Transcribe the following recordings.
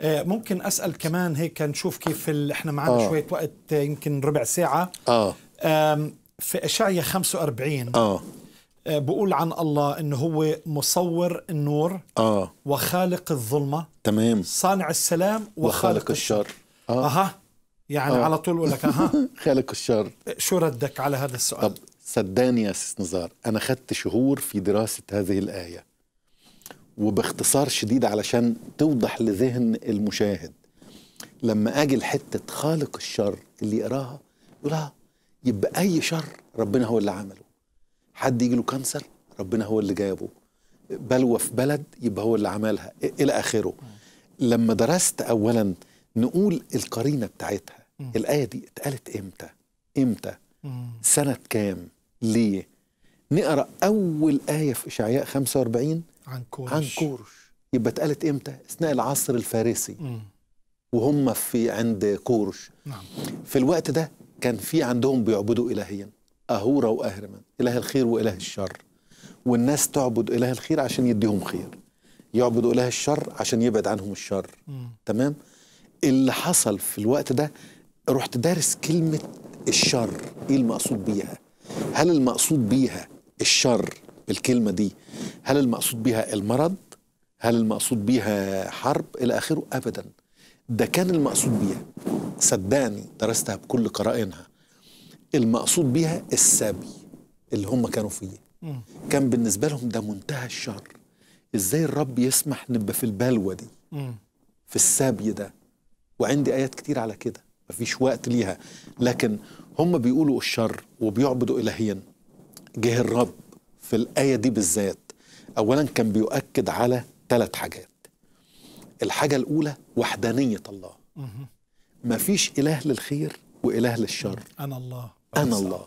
آه، ممكن اسال كمان هيك نشوف كيف ال... احنا معنا آه. شويه وقت آه، يمكن ربع ساعه اه في اشعيا 45 آه. اه بقول عن الله انه هو مصور النور اه وخالق الظلمه تمام صانع السلام وخالق, وخالق الشر اه اها يعني آه. على طول بقول لك اها خالق الشر شو ردك على هذا السؤال؟ طب صدقني يا استاذ نزار انا اخذت شهور في دراسه هذه الايه وباختصار شديد علشان توضح لذهن المشاهد لما اجي لحته خالق الشر اللي يقراها يقولها آه، يبقى اي شر ربنا هو اللي عمله حد يجي له كانسر ربنا هو اللي جابه بلوى في بلد يبقى هو اللي عملها الى اخره لما درست اولا نقول القرينه بتاعتها الايه دي اتقالت امتى امتى سنه كام ليه نقرا اول ايه في اشعياء 45 عن كورش عن كورش يبقى اتقالت امتى؟ اثناء العصر الفارسي مم. وهم في عند كورش نعم. في الوقت ده كان في عندهم بيعبدوا الهين اهورا واهرمن اله الخير واله الشر والناس تعبد اله الخير عشان يديهم خير يعبدوا اله الشر عشان يبعد عنهم الشر مم. تمام اللي حصل في الوقت ده رحت دارس كلمه الشر ايه المقصود بيها هل المقصود بيها الشر بالكلمه دي هل المقصود بيها المرض هل المقصود بيها حرب الى اخره ابدا ده كان المقصود بيها صدقني درستها بكل قرائنها المقصود بيها السبي اللي هم كانوا فيه كان بالنسبه لهم ده منتهى الشر ازاي الرب يسمح نبقى في البلوه دي في السبي ده وعندي ايات كتير على كده مفيش وقت ليها لكن هم بيقولوا الشر وبيعبدوا الهيا جه الرب في الآية دي بالذات أولا كان بيؤكد على ثلاث حاجات الحاجة الأولى وحدانية الله مفيش إله للخير وإله للشر أنا الله أنا الله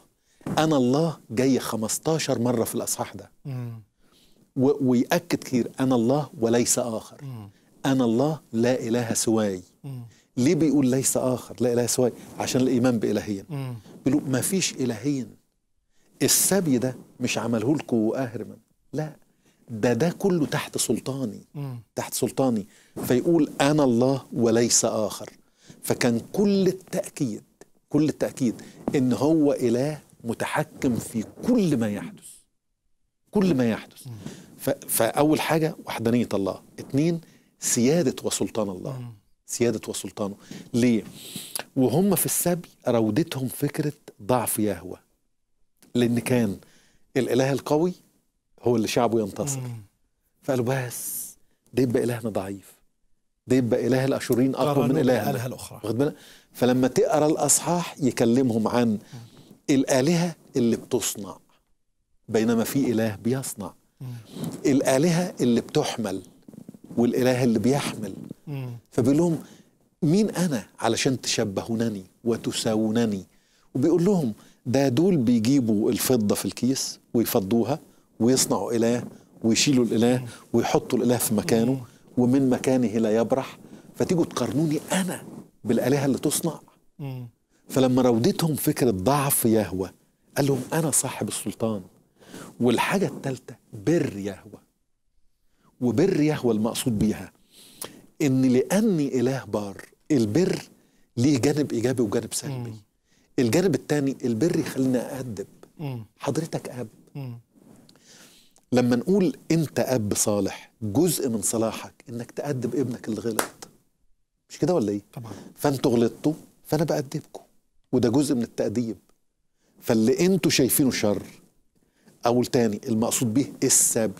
أنا الله جاي 15 مرة في الأصحاح ده ويأكد كتير أنا الله وليس آخر أنا الله لا إله سواي ليه بيقول ليس آخر لا إله سواي عشان الإيمان بإلهين بيقولوا مفيش إلهين السبي ده مش عمله لكم اهرمن لا ده ده كله تحت سلطاني تحت سلطاني فيقول انا الله وليس اخر فكان كل التاكيد كل التاكيد ان هو اله متحكم في كل ما يحدث كل ما يحدث فاول حاجه وحدانيه الله اتنين سياده وسلطان الله سياده وسلطانه ليه وهم في السبي راودتهم فكره ضعف يهوه لأن كان الإله القوي هو اللي شعبه ينتصر فقالوا بس ده يبقى إلهنا ضعيف ده يبقى إله الأشورين أقوى من إلهنا الأخرى واخد بالك فلما تقرا الأصحاح يكلمهم عن الآلهة اللي بتصنع بينما في إله بيصنع الآلهة اللي بتحمل والإله اللي بيحمل فبيقول لهم مين أنا علشان تشبهونني وتساوونني وبيقول لهم ده دول بيجيبوا الفضة في الكيس ويفضوها ويصنعوا إله ويشيلوا الإله ويحطوا الإله في مكانه ومن مكانه لا يبرح فتيجوا تقارنوني أنا بالآلهة اللي تصنع فلما رودتهم فكرة ضعف يهوه قال لهم أنا صاحب السلطان والحاجة الثالثة بر يهوه وبر يهوه المقصود بيها إن لأني إله بار البر ليه جانب إيجابي وجانب سلبي الجانب الثاني البر يخليني أأدب حضرتك أب لما نقول أنت أب صالح جزء من صلاحك إنك تأدب ابنك اللي غلط مش كده ولا إيه؟ طبعا فأنتوا غلطتوا فأنا بأدبكم وده جزء من التأديب فاللي أنتوا شايفينه شر أقول تاني المقصود به السبي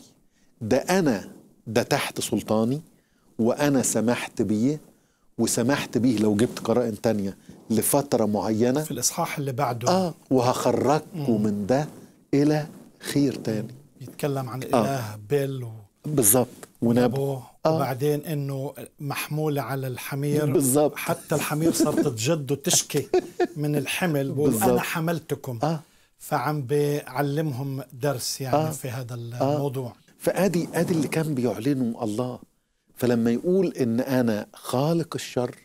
ده أنا ده تحت سلطاني وأنا سمحت بيه وسمحت بيه لو جبت قرائن تانية لفترة معينة في الإصحاح اللي بعده آه وهخرجكم من ده إلى خير تاني بيتكلم عن آه. إله آه. بيل و... بالظبط ونبوه آه. وبعدين انه محمولة على الحمير بالظبط حتى الحمير صارت تجد وتشكي من الحمل بقول انا حملتكم آه. فعم بعلمهم درس يعني آه. في هذا آه. الموضوع آه. فادي ادي اللي كان بيعلنه الله فلما يقول ان انا خالق الشر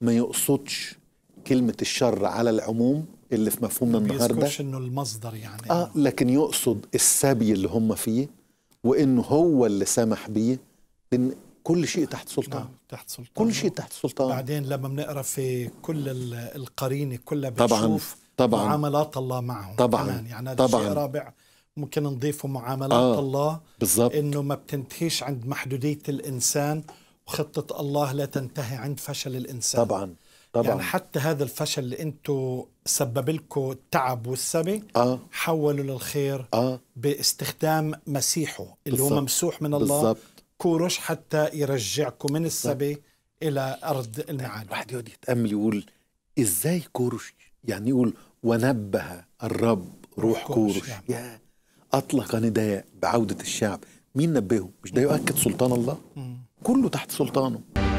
ما يقصدش كلمه الشر على العموم اللي في مفهومنا النهارده ما انه المصدر يعني اه لكن يقصد السبي اللي هم فيه وانه هو اللي سمح بيه لان كل شيء تحت سلطان نعم تحت سلطان كل شيء تحت سلطان بعدين لما بنقرا في كل القرينه كلها بنشوف طبعا طبعا معاملات الله معهم طبعا كمان يعني هذا طبعا الشيء رابع ممكن نضيفه معاملات آه الله بالزبط. انه ما بتنتهيش عند محدوديه الانسان وخطه الله لا تنتهي عند فشل الانسان طبعا طبعا يعني حتى هذا الفشل اللي انتم سبب لكم التعب والسبي آه. حولوا للخير آه. باستخدام مسيحه اللي بالزبط. هو ممسوح من الله كورش حتى يرجعكم من السبي بالزبط. الى ارض النعال الواحد يقعد يتامل يقول ازاي كورش يعني يقول ونبه الرب روح, روح كورش, كورش يعني. يا أطلق نداء بعودة الشعب مين نبهه مش ده يؤكد سلطان الله كله تحت سلطانه